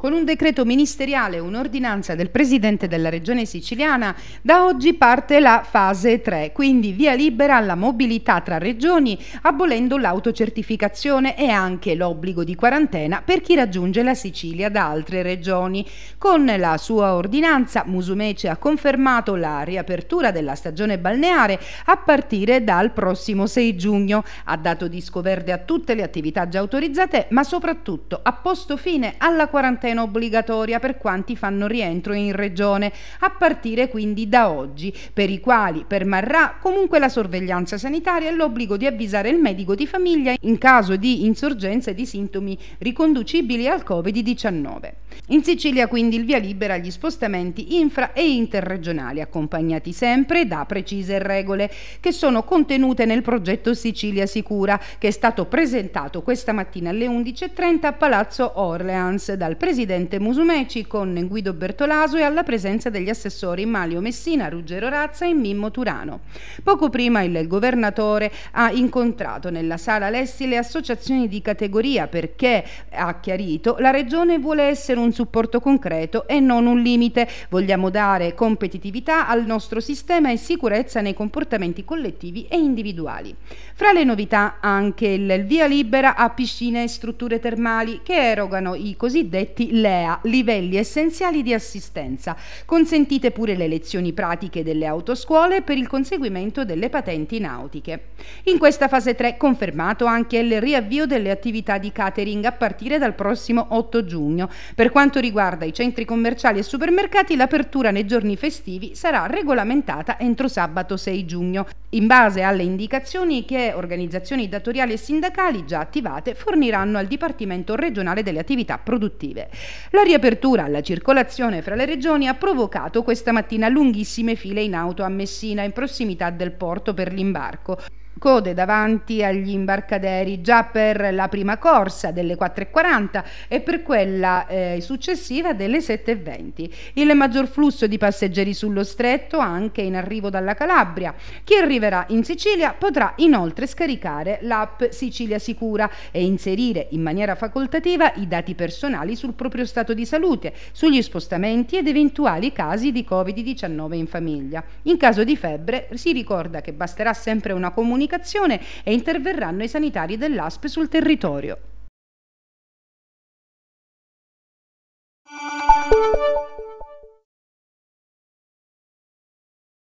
Con un decreto ministeriale e un'ordinanza del Presidente della Regione Siciliana, da oggi parte la fase 3, quindi via libera alla mobilità tra regioni, abolendo l'autocertificazione e anche l'obbligo di quarantena per chi raggiunge la Sicilia da altre regioni. Con la sua ordinanza Musumeci ha confermato la riapertura della stagione balneare a partire dal prossimo 6 giugno, ha dato disco verde a tutte le attività già autorizzate, ma soprattutto ha posto fine alla quarantena quarantena obbligatoria per quanti fanno rientro in regione, a partire quindi da oggi, per i quali permarrà comunque la sorveglianza sanitaria e l'obbligo di avvisare il medico di famiglia in caso di insorgenza di sintomi riconducibili al Covid-19. In Sicilia quindi il via libera agli spostamenti infra e interregionali, accompagnati sempre da precise regole che sono contenute nel progetto Sicilia Sicura, che è stato presentato questa mattina alle 11.30 a Palazzo Orleans dal Presidente presidente Musumeci con Guido Bertolaso e alla presenza degli assessori Malio Messina, Ruggero Razza e Mimmo Turano. Poco prima il governatore ha incontrato nella sala Lessi le associazioni di categoria perché, ha chiarito, la regione vuole essere un supporto concreto e non un limite. Vogliamo dare competitività al nostro sistema e sicurezza nei comportamenti collettivi e individuali. Fra le novità anche il via libera a piscine e strutture termali che erogano i cosiddetti LEA, livelli essenziali di assistenza. Consentite pure le lezioni pratiche delle autoscuole per il conseguimento delle patenti nautiche. In questa fase 3 confermato anche il riavvio delle attività di catering a partire dal prossimo 8 giugno. Per quanto riguarda i centri commerciali e supermercati, l'apertura nei giorni festivi sarà regolamentata entro sabato 6 giugno, in base alle indicazioni che organizzazioni datoriali e sindacali già attivate forniranno al Dipartimento regionale delle attività produttive. La riapertura alla circolazione fra le regioni ha provocato questa mattina lunghissime file in auto a Messina in prossimità del porto per l'imbarco code davanti agli imbarcaderi già per la prima corsa delle 4.40 e per quella eh, successiva delle 7.20. Il maggior flusso di passeggeri sullo stretto anche in arrivo dalla Calabria. Chi arriverà in Sicilia potrà inoltre scaricare l'app Sicilia Sicura e inserire in maniera facoltativa i dati personali sul proprio stato di salute, sugli spostamenti ed eventuali casi di Covid-19 in famiglia. In caso di febbre si ricorda che basterà sempre una comunicazione comunicazione e interverranno i sanitari dell'ASP sul territorio.